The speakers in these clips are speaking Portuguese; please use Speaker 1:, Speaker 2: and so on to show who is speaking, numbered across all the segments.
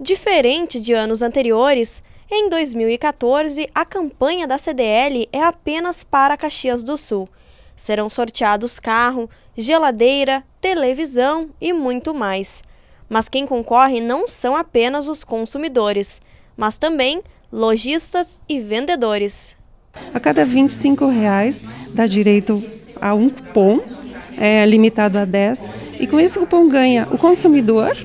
Speaker 1: Diferente de anos anteriores, em 2014 a campanha da CDL é apenas para Caxias do Sul. Serão sorteados carro, geladeira, televisão e muito mais. Mas quem concorre não são apenas os consumidores, mas também lojistas e vendedores.
Speaker 2: A cada R$ 25 dá direito a um cupom é, limitado a 10 e com esse cupom ganha o consumidor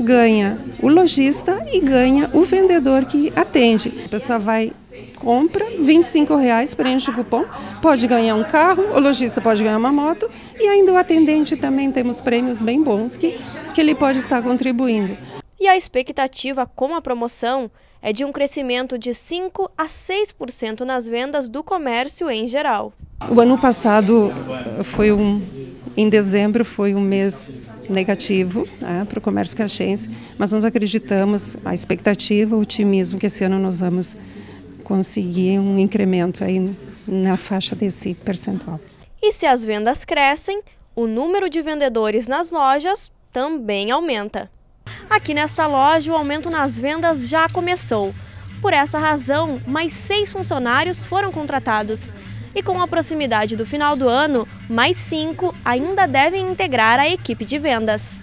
Speaker 2: ganha o lojista e ganha o vendedor que atende. A pessoa vai compra, 25 reais, preenche o cupom, pode ganhar um carro, o lojista pode ganhar uma moto e ainda o
Speaker 1: atendente também temos prêmios bem bons que, que ele pode
Speaker 2: estar contribuindo. E a
Speaker 1: expectativa com a promoção é de um crescimento de 5 a 6% nas vendas do comércio em geral.
Speaker 2: O ano passado eh, foi um em dezembro foi um mês negativo né, para o comércio caxiense, mas nós acreditamos, a expectativa, o otimismo que esse ano nós vamos conseguir um incremento aí na faixa desse percentual.
Speaker 1: E se as vendas crescem, o número de vendedores nas lojas também aumenta. Aqui nesta loja, o aumento nas vendas já começou. Por essa razão, mais seis funcionários foram contratados e com a proximidade do final do ano, mais cinco ainda devem integrar a equipe de vendas.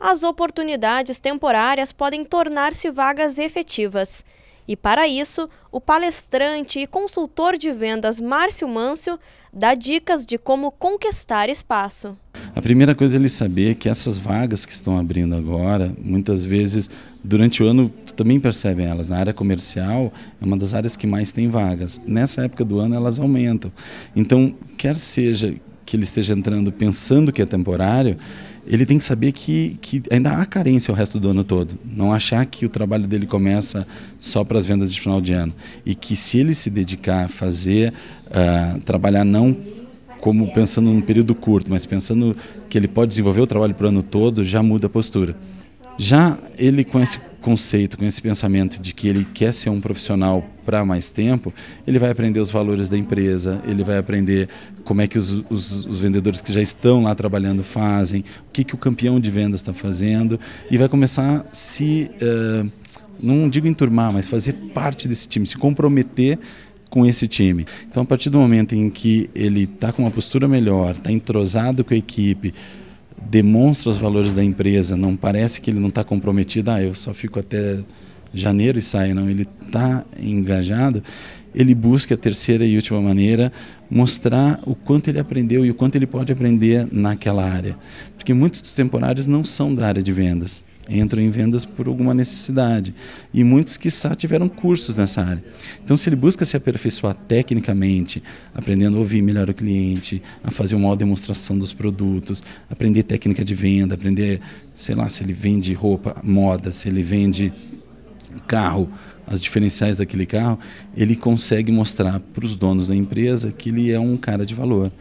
Speaker 1: As oportunidades temporárias podem tornar-se vagas efetivas. E para isso, o palestrante e consultor de vendas Márcio Mâncio dá dicas de como conquistar espaço.
Speaker 3: A primeira coisa é ele saber que essas vagas que estão abrindo agora, muitas vezes durante o ano tu também percebe elas. Na área comercial é uma das áreas que mais tem vagas. Nessa época do ano elas aumentam. Então, quer seja que ele esteja entrando pensando que é temporário, ele tem que saber que, que ainda há carência o resto do ano todo. Não achar que o trabalho dele começa só para as vendas de final de ano. E que se ele se dedicar a fazer, uh, trabalhar não como pensando num período curto, mas pensando que ele pode desenvolver o trabalho para o ano todo, já muda a postura. Já ele com esse conceito, com esse pensamento de que ele quer ser um profissional para mais tempo, ele vai aprender os valores da empresa, ele vai aprender como é que os, os, os vendedores que já estão lá trabalhando fazem, o que, que o campeão de vendas está fazendo, e vai começar a se, uh, não digo enturmar, mas fazer parte desse time, se comprometer com esse time. Então, a partir do momento em que ele está com uma postura melhor, está entrosado com a equipe, demonstra os valores da empresa, não parece que ele não está comprometido, ah, eu só fico até janeiro e sai, não, ele está engajado, ele busca a terceira e última maneira mostrar o quanto ele aprendeu e o quanto ele pode aprender naquela área. Porque muitos dos temporários não são da área de vendas, entram em vendas por alguma necessidade. E muitos, quiçá, tiveram cursos nessa área. Então, se ele busca se aperfeiçoar tecnicamente, aprendendo a ouvir melhor o cliente, a fazer uma demonstração dos produtos, aprender técnica de venda, aprender, sei lá, se ele vende roupa, moda, se ele vende carro, as diferenciais daquele carro, ele consegue mostrar para os donos da empresa que ele é um cara de valor.